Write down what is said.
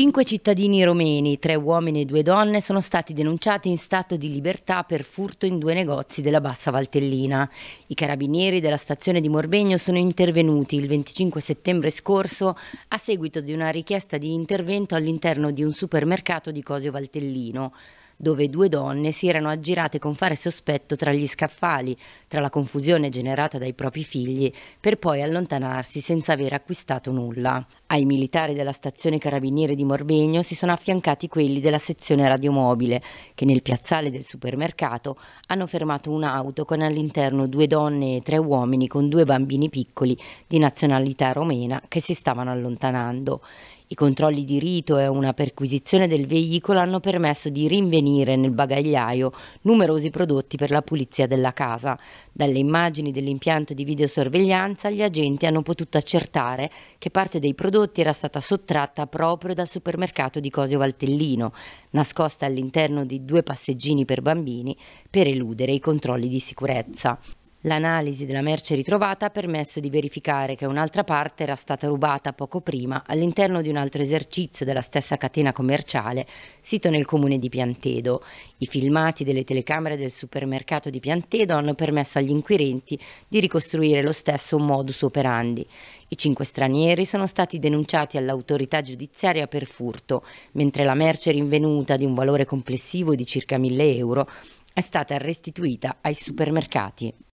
Cinque cittadini romeni, tre uomini e due donne, sono stati denunciati in stato di libertà per furto in due negozi della Bassa Valtellina. I carabinieri della stazione di Morbegno sono intervenuti il 25 settembre scorso a seguito di una richiesta di intervento all'interno di un supermercato di Cosio Valtellino dove due donne si erano aggirate con fare sospetto tra gli scaffali, tra la confusione generata dai propri figli, per poi allontanarsi senza aver acquistato nulla. Ai militari della stazione carabiniere di Morbegno si sono affiancati quelli della sezione radiomobile, che nel piazzale del supermercato hanno fermato un'auto con all'interno due donne e tre uomini con due bambini piccoli di nazionalità romena che si stavano allontanando. I controlli di rito e una perquisizione del veicolo hanno permesso di rinvenire avvenire nel bagagliaio numerosi prodotti per la pulizia della casa. Dalle immagini dell'impianto di videosorveglianza gli agenti hanno potuto accertare che parte dei prodotti era stata sottratta proprio dal supermercato di Cosio Valtellino, nascosta all'interno di due passeggini per bambini per eludere i controlli di sicurezza. L'analisi della merce ritrovata ha permesso di verificare che un'altra parte era stata rubata poco prima all'interno di un altro esercizio della stessa catena commerciale sito nel comune di Piantedo. I filmati delle telecamere del supermercato di Piantedo hanno permesso agli inquirenti di ricostruire lo stesso modus operandi. I cinque stranieri sono stati denunciati all'autorità giudiziaria per furto, mentre la merce rinvenuta di un valore complessivo di circa 1000 euro è stata restituita ai supermercati.